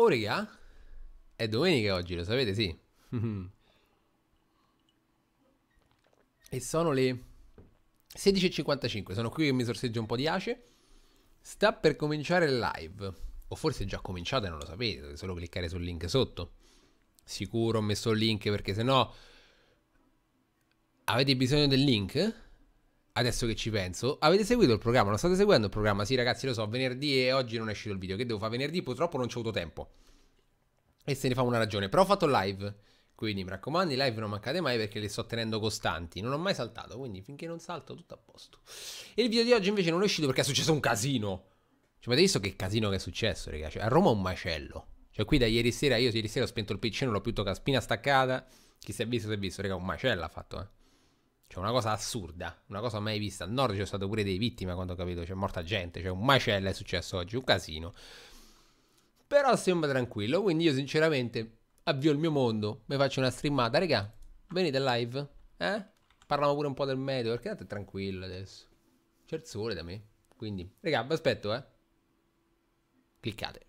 Oh regà, è domenica oggi, lo sapete, sì. e sono le 16.55, sono qui che mi sorseggio un po' di ace. Sta per cominciare il live, o forse è già cominciato e non lo sapete, dovete solo cliccare sul link sotto. Sicuro ho messo il link perché se no... Avete bisogno del link? adesso che ci penso, avete seguito il programma? Lo state seguendo il programma? Sì, ragazzi, lo so, venerdì e oggi non è uscito il video. Che devo fare venerdì? Purtroppo non c'ho avuto tempo. E se ne fa una ragione. Però ho fatto live. Quindi mi raccomando, i live non mancate mai perché li sto tenendo costanti. Non ho mai saltato, quindi finché non salto tutto a posto. E il video di oggi invece non è uscito perché è successo un casino. Cioè, avete visto che casino che è successo, ragazzi? Cioè, a Roma è un macello. Cioè, qui da ieri sera, io ieri sera ho spento il piccino, l'ho più toccata, spina staccata. Chi si è visto, si è visto, raga, un macello ha fatto, eh. Cioè, una cosa assurda, una cosa mai vista. Al nord c'è stato pure dei vittime, quando ho capito, c'è morta gente, c'è un macello è successo oggi, un casino. Però sembra tranquillo, quindi io sinceramente avvio il mio mondo, mi faccio una streamata, raga, venite live, eh? Parliamo pure un po' del meteo, perché tanto è tranquillo adesso. C'è il sole da me, quindi, raga, vi aspetto, eh? Cliccate.